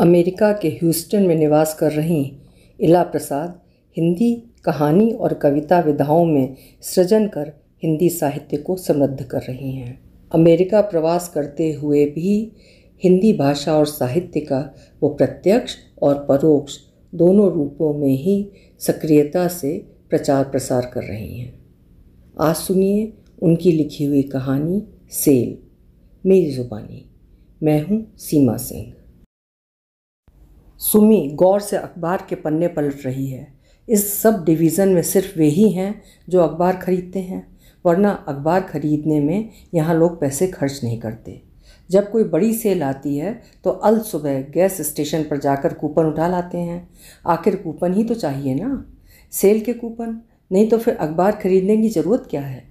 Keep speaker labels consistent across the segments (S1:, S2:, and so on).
S1: America के Houston में निवास कर रही इला प्रसाद हिंदी कहानी और कविता विधाओं में सृजन कर हिंदी साहित्य को समृद्ध कर रही हैं अमेरिका प्रवास करते हुए भी हिंदी भाषा और साहित्य का वो प्रत्यक्ष और परोक्ष दोनों रूपों में ही सक्रियता से प्रचार प्रसार कर रही हैं आज सुनिए उनकी लिखी हुई कहानी सेल मेरी ज़ुबानी मैं हूँ सीमा सिंह सुमी गौर से अखबार के पन्ने पलट रही है इस सब डिवीज़न में सिर्फ वे ही हैं जो अखबार खरीदते हैं वरना अखबार खरीदने में यहाँ लोग पैसे खर्च नहीं करते जब कोई बड़ी सेल आती है तो अल सुबह गैस स्टेशन पर जाकर कूपन उठा लाते हैं आखिर कूपन ही तो चाहिए ना सेल के कूपन नहीं तो फिर अखबार खरीदने की ज़रूरत क्या है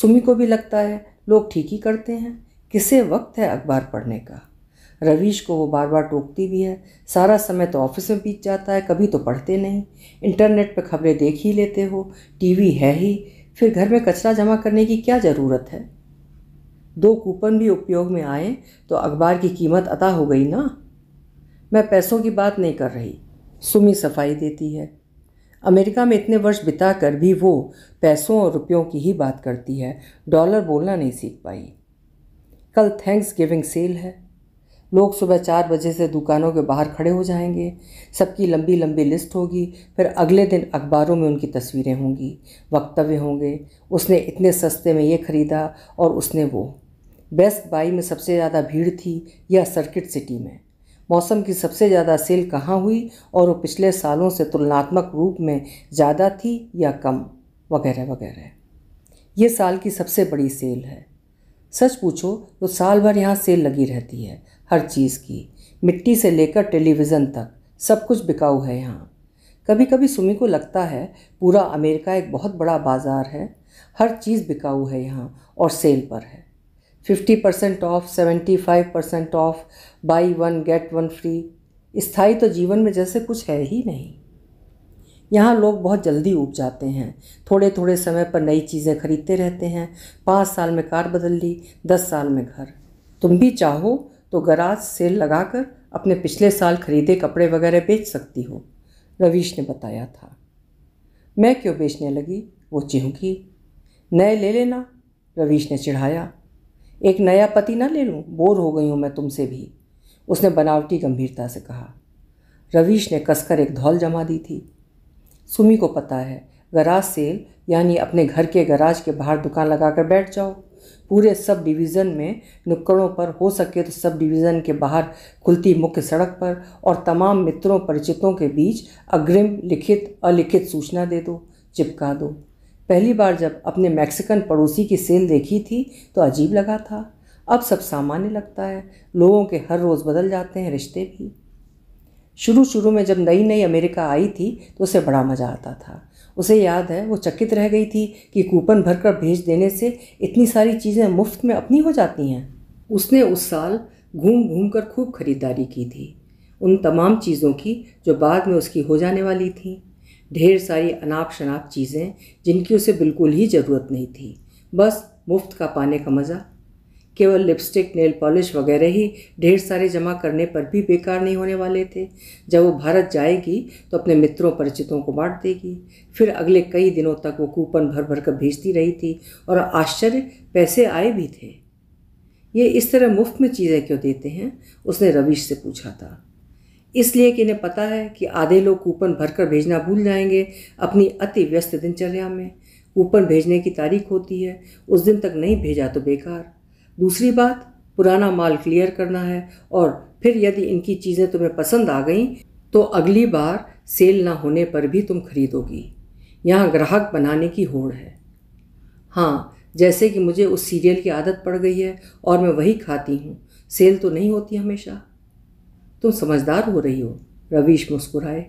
S1: सुमी को भी लगता है लोग ठीक ही करते हैं किसे वक्त है अखबार पढ़ने का रवीश को वो बार बार टोकती भी है सारा समय तो ऑफिस में बीत जाता है कभी तो पढ़ते नहीं इंटरनेट पर खबरें देख ही लेते हो टीवी है ही फिर घर में कचरा जमा करने की क्या ज़रूरत है दो कूपन भी उपयोग में आए तो अखबार की कीमत अता हो गई ना मैं पैसों की बात नहीं कर रही सुमी सफाई देती है अमेरिका में इतने वर्ष बिता कर भी वो पैसों और रुपयों की ही बात करती है डॉलर बोलना नहीं सीख पाई कल थैंक्स गिविंग सेल है लोग सुबह चार बजे से दुकानों के बाहर खड़े हो जाएंगे सबकी लंबी लंबी लिस्ट होगी फिर अगले दिन अखबारों में उनकी तस्वीरें होंगी वक्तव्य होंगे उसने इतने सस्ते में ये ख़रीदा और उसने वो बेस्ट बाई में सबसे ज़्यादा भीड़ थी या सर्किट सिटी में मौसम की सबसे ज़्यादा सेल कहाँ हुई और वो पिछले सालों से तुलनात्मक रूप में ज़्यादा थी या कम वगैरह वगैरह ये साल की सबसे बड़ी सेल है सच पूछो तो साल भर यहाँ सेल लगी रहती है हर चीज़ की मिट्टी से लेकर टेलीविज़न तक सब कुछ बिकाऊ है यहाँ कभी कभी सुमी को लगता है पूरा अमेरिका एक बहुत बड़ा बाज़ार है हर चीज़ बिकाऊ है यहाँ और सेल पर है fifty percent off seventy five percent off buy one get one free स्थाई तो जीवन में जैसे कुछ है ही नहीं यहाँ लोग बहुत जल्दी उब जाते हैं थोड़े थोड़े समय पर नई चीज़ें खरीदते रहते हैं पाँच साल में कार बदल ली दस साल में घर तुम भी चाहो तो गराज सेल लगाकर अपने पिछले साल खरीदे कपड़े वगैरह बेच सकती हो रवीश ने बताया था मैं क्यों बेचने लगी वो चिहकी नए ले लेना रवीश ने चिढ़ाया एक नया पति ना ले लूँ बोर हो गई हूँ मैं तुमसे भी उसने बनावटी गंभीरता से कहा रवीश ने कसकर एक धौल जमा दी थी सुमी को पता है गराज सेल यानी अपने घर के गराज के बाहर दुकान लगाकर बैठ जाओ पूरे सब डिवीज़न में नुक्कड़ों पर हो सके तो सब डिवीज़न के बाहर खुलती मुख्य सड़क पर और तमाम मित्रों परिचितों के बीच अग्रिम लिखित अलिखित सूचना दे दो चिपका दो पहली बार जब अपने मैक्सिकन पड़ोसी की सेल देखी थी तो अजीब लगा था अब सब सामान्य लगता है लोगों के हर रोज़ बदल जाते हैं रिश्ते भी शुरू शुरू में जब नई नई अमेरिका आई थी तो उसे बड़ा मज़ा आता था उसे याद है वो चकित रह गई थी कि कूपन भरकर भेज देने से इतनी सारी चीज़ें मुफ्त में अपनी हो जाती हैं उसने उस साल घूम घूम कर खूब खरीदारी की थी उन तमाम चीज़ों की जो बाद में उसकी हो जाने वाली थी ढेर सारी अनाप शनाप चीज़ें जिनकी उसे बिल्कुल ही ज़रूरत नहीं थी बस मुफ्त का पाने का मज़ा केवल लिपस्टिक नेल पॉलिश वगैरह ही ढेर सारे जमा करने पर भी बेकार नहीं होने वाले थे जब वो भारत जाएगी तो अपने मित्रों परिचितों को बांट देगी फिर अगले कई दिनों तक वो कूपन भर भर कर भेजती रही थी और आश्चर्य पैसे आए भी थे ये इस तरह मुफ्त में चीज़ें क्यों देते हैं उसने रवीश से पूछा था इसलिए कि इन्हें पता है कि आधे लोग कूपन भरकर भेजना भूल जाएंगे अपनी अति व्यस्त दिनचर्या में कूपन भेजने की तारीख होती है उस दिन तक नहीं भेजा तो बेकार दूसरी बात पुराना माल क्लियर करना है और फिर यदि इनकी चीज़ें तुम्हें पसंद आ गईं तो अगली बार सेल ना होने पर भी तुम खरीदोगी यहाँ ग्राहक बनाने की होड़ है हाँ जैसे कि मुझे उस सीरियल की आदत पड़ गई है और मैं वही खाती हूँ सेल तो नहीं होती हमेशा तुम समझदार हो रही हो रवीश मुस्कुराए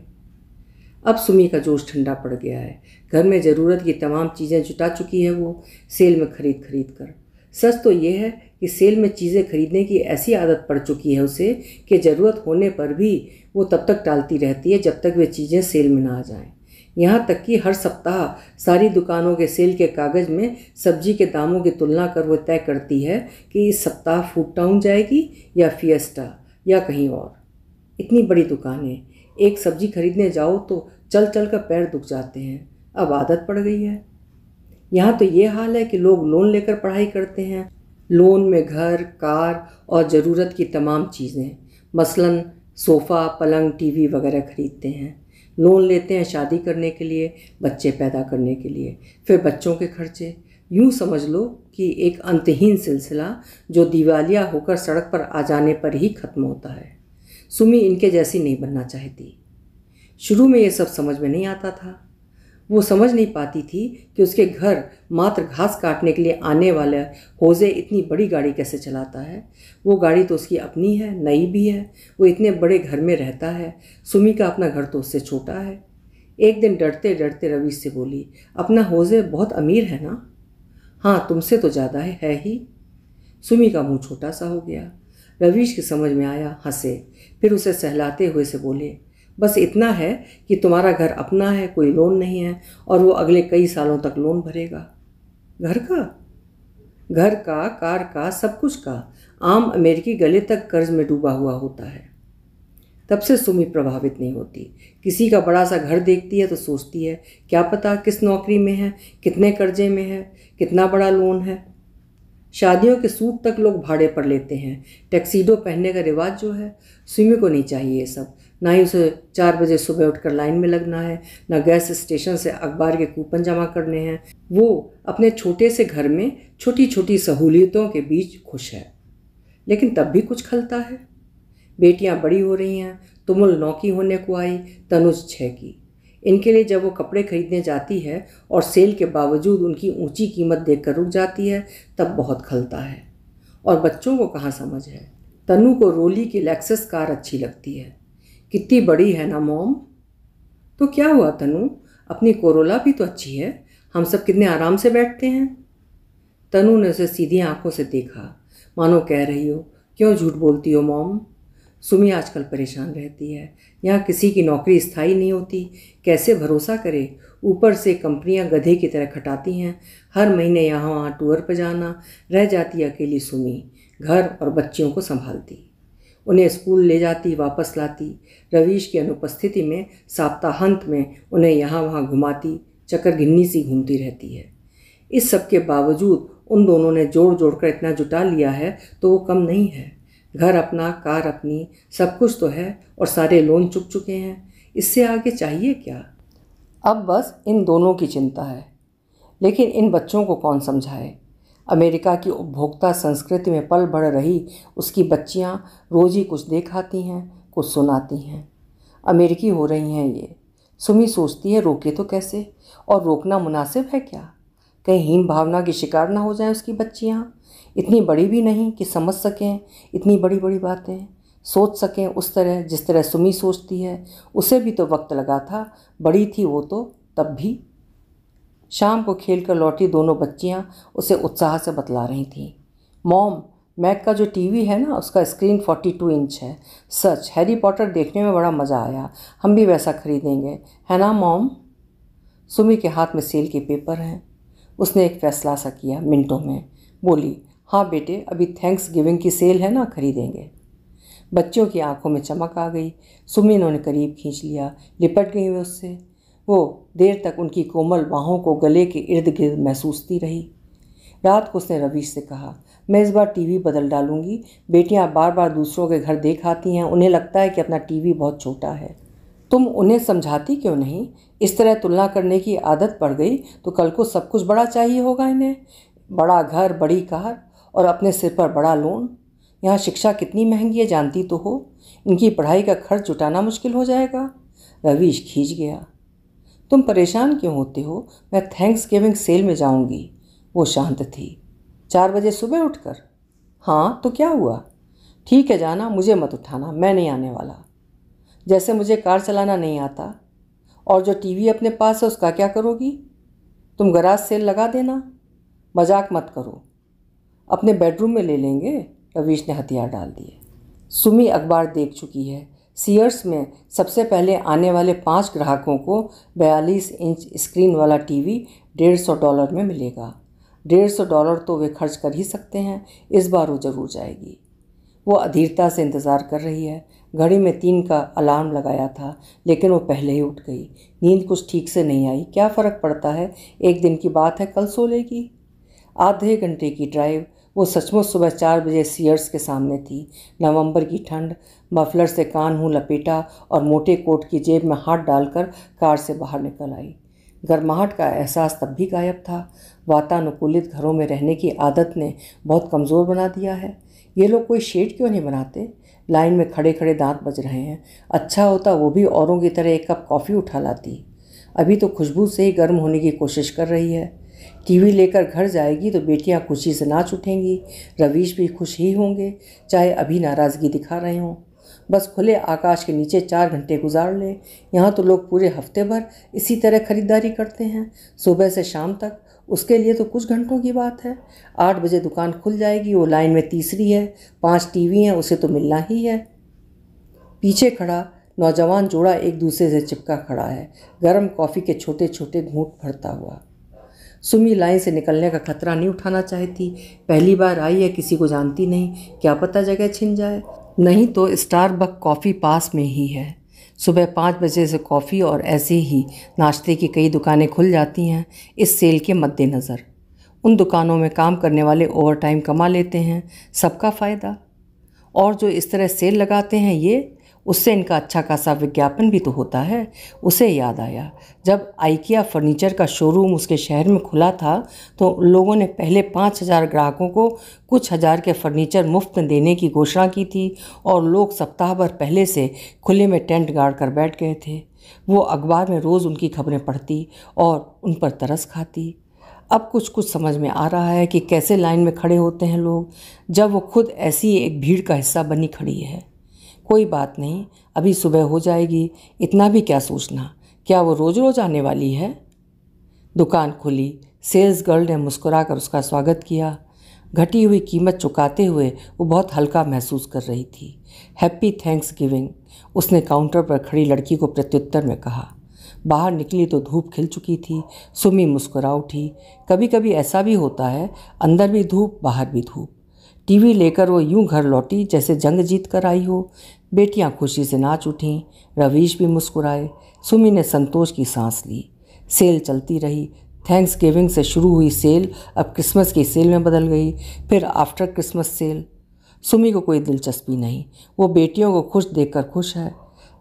S1: अब सुमी का जोश ठंडा पड़ गया है घर में ज़रूरत की तमाम चीज़ें जुटा चुकी है वो सेल में खरीद खरीद कर सच तो ये है कि सेल में चीज़ें खरीदने की ऐसी आदत पड़ चुकी है उसे कि ज़रूरत होने पर भी वो तब तक टालती रहती है जब तक वे चीज़ें सेल में ना आ जाएँ यहाँ तक कि हर सप्ताह सारी दुकानों के सेल के कागज़ में सब्जी के दामों की तुलना कर वो तय करती है कि इस सप्ताह फूड टाउन जाएगी या फिएस्टा या कहीं और इतनी बड़ी दुकानें एक सब्जी खरीदने जाओ तो चल चल कर पैर दुख जाते हैं अब आदत पड़ गई है यहाँ तो ये हाल है कि लोग लोन लेकर पढ़ाई करते हैं लोन में घर कार और ज़रूरत की तमाम चीज़ें मसलन सोफ़ा पलंग टीवी वगैरह ख़रीदते हैं लोन लेते हैं शादी करने के लिए बच्चे पैदा करने के लिए फिर बच्चों के खर्चे यूँ समझ लो कि एक अंतहीन सिलसिला जो दिवालिया होकर सड़क पर आ जाने पर ही ख़त्म होता है सुमी इनके जैसी नहीं बनना चाहती शुरू में ये सब समझ में नहीं आता था वो समझ नहीं पाती थी कि उसके घर मात्र घास काटने के लिए आने वाले होजे इतनी बड़ी गाड़ी कैसे चलाता है वो गाड़ी तो उसकी अपनी है नई भी है वो इतने बड़े घर में रहता है सुमी का अपना घर तो उससे छोटा है एक दिन डरते डरते रवीश से बोली अपना होजे बहुत अमीर है ना हाँ तुमसे तो ज़्यादा है, है ही सुमी का मुंह छोटा सा हो गया रवीश की समझ में आया हंसे फिर उसे सहलाते हुए से बोले बस इतना है कि तुम्हारा घर अपना है कोई लोन नहीं है और वो अगले कई सालों तक लोन भरेगा घर का घर का कार का सब कुछ का आम अमेरिकी गले तक कर्ज में डूबा हुआ होता है तब से सुमी प्रभावित नहीं होती किसी का बड़ा सा घर देखती है तो सोचती है क्या पता किस नौकरी में है कितने कर्जे में है कितना बड़ा लोन है शादियों के सूट तक लोग भाड़े पर लेते हैं टैक्सीडो पहनने का रिवाज जो है सुमी को नहीं चाहिए ये सब ना ही उसे चार बजे सुबह उठकर लाइन में लगना है ना गैस स्टेशन से अखबार के कूपन जमा करने हैं वो अपने छोटे से घर में छोटी छोटी सहूलियतों के बीच खुश है लेकिन तब भी कुछ खलता है बेटियां बड़ी हो रही हैं तुमुल नौकी होने को आई तनुज छः की इनके लिए जब वो कपड़े खरीदने जाती है और सेल के बावजूद उनकी ऊंची कीमत देखकर रुक जाती है तब बहुत खलता है और बच्चों को कहाँ समझ है तनु को रोली की लैक्सेस कार अच्छी लगती है कितनी बड़ी है ना मोम तो क्या हुआ तनु अपनी कोरोला भी तो अच्छी है हम सब कितने आराम से बैठते हैं तनु ने उसे सीधी आंखों से देखा मानो कह रही हो क्यों झूठ बोलती हो मोम सुमी आजकल परेशान रहती है यहाँ किसी की नौकरी स्थायी नहीं होती कैसे भरोसा करे ऊपर से कंपनियाँ गधे की तरह खटाती हैं हर महीने यहाँ वहाँ टूर पर जाना रह जाती अकेली सुमी घर और बच्चियों को संभालती उन्हें स्कूल ले जाती वापस लाती रवीश की अनुपस्थिति में साप्ताहांत में उन्हें यहाँ वहाँ घुमाती चक्कर घिन्नी सी घूमती रहती है इस सब के बावजूद उन दोनों ने जोड़ जोड़ कर इतना जुटा लिया है तो वो कम नहीं है घर अपना कार अपनी सब कुछ तो है और सारे लोन चुक चुके हैं इससे आगे चाहिए क्या अब बस इन दोनों की चिंता है लेकिन इन बच्चों को कौन समझाए अमेरिका की उपभोक्ता संस्कृति में पल बढ़ रही उसकी बच्चियां रोज़ ही कुछ देखाती हैं कुछ सुनाती हैं अमेरिकी हो रही हैं ये सुमी सोचती है रोके तो कैसे और रोकना मुनासिब है क्या कहीं हीन भावना की शिकार ना हो जाए उसकी बच्चियाँ इतनी बड़ी भी नहीं कि समझ सकें इतनी बड़ी बड़ी बातें सोच सकें उस तरह जिस तरह सुमी सोचती है उसे भी तो वक्त लगा था बड़ी थी वो तो तब भी शाम को खेल कर लौटी दोनों बच्चियाँ उसे उत्साह से बतला रही थीं मॉम मैक का जो टीवी है ना उसका स्क्रीन 42 इंच है सच हैरी पॉटर देखने में बड़ा मज़ा आया हम भी वैसा खरीदेंगे है ना मॉम सुमी के हाथ में सेल के पेपर हैं उसने एक फैसला सा किया मिनटों में बोली हाँ बेटे अभी थैंक्स गिविंग की सेल है ना खरीदेंगे बच्चों की आंखों में चमक आ गई सुमी ने उन्हें करीब खींच लिया लिपट गई उससे वो देर तक उनकी कोमल बाहों को गले के इर्द गिर्द महसूसती रही रात को उसने रवीश से कहा मैं इस बार टीवी बदल डालूंगी बेटियां बार बार दूसरों के घर देख आती हैं उन्हें लगता है कि अपना टीवी बहुत छोटा है तुम उन्हें समझाती क्यों नहीं इस तरह तुलना करने की आदत पड़ गई तो कल को सब कुछ बड़ा चाहिए होगा इन्हें बड़ा घर बड़ी कार और अपने सिर पर बड़ा लोन यहाँ शिक्षा कितनी महंगी है जानती तो हो इनकी पढ़ाई का खर्च जुटाना मुश्किल हो जाएगा रवीश खींच गया तुम परेशान क्यों होते हो मैं थैंक्स गिविंग सेल में जाऊंगी वो शांत थी चार बजे सुबह उठकर हाँ तो क्या हुआ ठीक है जाना मुझे मत उठाना मैं नहीं आने वाला जैसे मुझे कार चलाना नहीं आता और जो टीवी अपने पास है उसका क्या करोगी तुम गराज सेल लगा देना मजाक मत करो अपने बेडरूम में ले लेंगे रवीश ने हथियार डाल दिए सुमी अखबार देख चुकी है सीयर्स में सबसे पहले आने वाले पाँच ग्राहकों को 42 इंच स्क्रीन वाला टीवी 150 डॉलर में मिलेगा 150 डॉलर तो वे खर्च कर ही सकते हैं इस बार वो जरूर जाएगी वो अधीरता से इंतज़ार कर रही है घड़ी में तीन का अलार्म लगाया था लेकिन वो पहले ही उठ गई नींद कुछ ठीक से नहीं आई क्या फ़र्क पड़ता है एक दिन की बात है कल सो लेगी आधे घंटे की ड्राइव वो सचमुच सुबह चार बजे सीयर्स के सामने थी नवंबर की ठंड मफलर से कान हूँ लपेटा और मोटे कोट की जेब में हाथ डालकर कार से बाहर निकल आई गर्माहट का एहसास तब भी गायब था वातानुकूलित घरों में रहने की आदत ने बहुत कमज़ोर बना दिया है ये लोग कोई शेड क्यों नहीं बनाते लाइन में खड़े खड़े दांत बज रहे हैं अच्छा होता वो भी औरों की तरह एक कप कॉफ़ी उठा लाती अभी तो खुशबू से ही गर्म होने की कोशिश कर रही है टीवी लेकर घर जाएगी तो बेटियां खुशी से नाच उठेंगी रवीश भी खुश ही होंगे चाहे अभी नाराज़गी दिखा रहे हों बस खुले आकाश के नीचे चार घंटे गुजार लें यहाँ तो लोग पूरे हफ्ते भर इसी तरह खरीदारी करते हैं सुबह से शाम तक उसके लिए तो कुछ घंटों की बात है आठ बजे दुकान खुल जाएगी वो लाइन में तीसरी है पांच टीवी हैं उसे तो मिलना ही है पीछे खड़ा नौजवान जोड़ा एक दूसरे से चिपका खड़ा है गर्म कॉफ़ी के छोटे छोटे घूंट भरता हुआ सुमी लाइन से निकलने का खतरा नहीं उठाना चाहती पहली बार आई है किसी को जानती नहीं क्या पता जगह छिन जाए नहीं तो स्टारबक कॉफ़ी पास में ही है सुबह पाँच बजे से कॉफ़ी और ऐसे ही नाश्ते की कई दुकानें खुल जाती हैं इस सेल के मद्देनज़र उन दुकानों में काम करने वाले ओवर टाइम कमा लेते हैं सबका फ़ायदा और जो इस तरह सेल लगाते हैं ये उससे इनका अच्छा खासा विज्ञापन भी तो होता है उसे याद आया जब आइकिया फर्नीचर का शोरूम उसके शहर में खुला था तो लोगों ने पहले पाँच हज़ार ग्राहकों को कुछ हज़ार के फर्नीचर मुफ्त देने की घोषणा की थी और लोग सप्ताह भर पहले से खुले में टेंट गाड़ कर बैठ गए थे वो अखबार में रोज़ उनकी खबरें पढ़ती और उन पर तरस खाती अब कुछ कुछ समझ में आ रहा है कि कैसे लाइन में खड़े होते हैं लोग जब वो खुद ऐसी एक भीड़ का हिस्सा बनी खड़ी है कोई बात नहीं अभी सुबह हो जाएगी इतना भी क्या सोचना क्या वो रोज़ रोज़ आने वाली है दुकान खुली सेल्स गर्ल ने मुस्कुराकर उसका स्वागत किया घटी हुई कीमत चुकाते हुए वो बहुत हल्का महसूस कर रही थी हैप्पी थैंक्स गिविंग उसने काउंटर पर खड़ी लड़की को प्रत्युत्तर में कहा बाहर निकली तो धूप खिल चुकी थी सुमी मुस्कुरा उठी कभी कभी ऐसा भी होता है अंदर भी धूप बाहर भी धूप टीवी लेकर वो यूं घर लौटी जैसे जंग जीत कर आई हो बेटियां खुशी से नाच उठीं रवीश भी मुस्कुराए सुमी ने संतोष की सांस ली सेल चलती रही थैंक्स गिविंग से शुरू हुई सेल अब क्रिसमस की सेल में बदल गई फिर आफ्टर क्रिसमस सेल सुमी को कोई दिलचस्पी नहीं वो बेटियों को खुश देखकर खुश है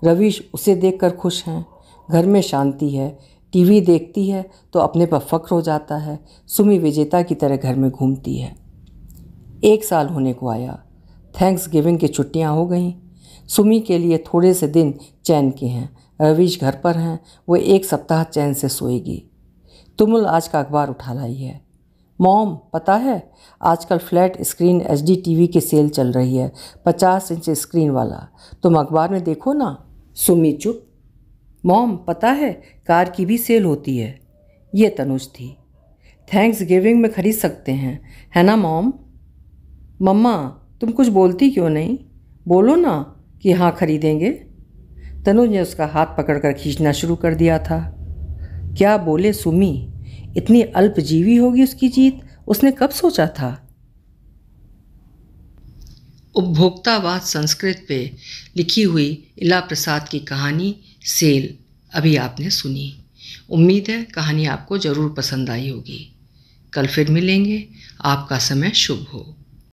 S1: रवीश उसे देखकर खुश हैं घर में शांति है टीवी देखती है तो अपने पर फ़ख्र हो जाता है सुमी विजेता की तरह घर में घूमती है एक साल होने को आया थैंक्स गिविंग की छुट्टियाँ हो गईं सुमी के लिए थोड़े से दिन चैन के हैं रवीश घर पर हैं वो एक सप्ताह चैन से सोएगी तुमुल आज का अखबार उठा लाई है मॉम पता है आजकल flat screen H D T V की सेल चल रही है पचास इंच स्क्रीन वाला तुम अखबार में देखो ना सुमी चुप मॉम पता है कार की भी सेल होती है ये तनुज थी थैंक्स गिविंग में खरीद सकते हैं है ना मॉम मम्मा तुम कुछ बोलती क्यों नहीं बोलो ना कि हाँ खरीदेंगे तनुज ने उसका हाथ पकड़कर खींचना शुरू कर दिया था क्या बोले सुमी इतनी अल्पजीवी होगी उसकी जीत उसने कब सोचा था उपभोक्तावाद संस्कृत पे लिखी हुई इला प्रसाद की कहानी सेल अभी आपने सुनी उम्मीद है कहानी आपको ज़रूर पसंद आई होगी कल फिर मिलेंगे आपका समय शुभ हो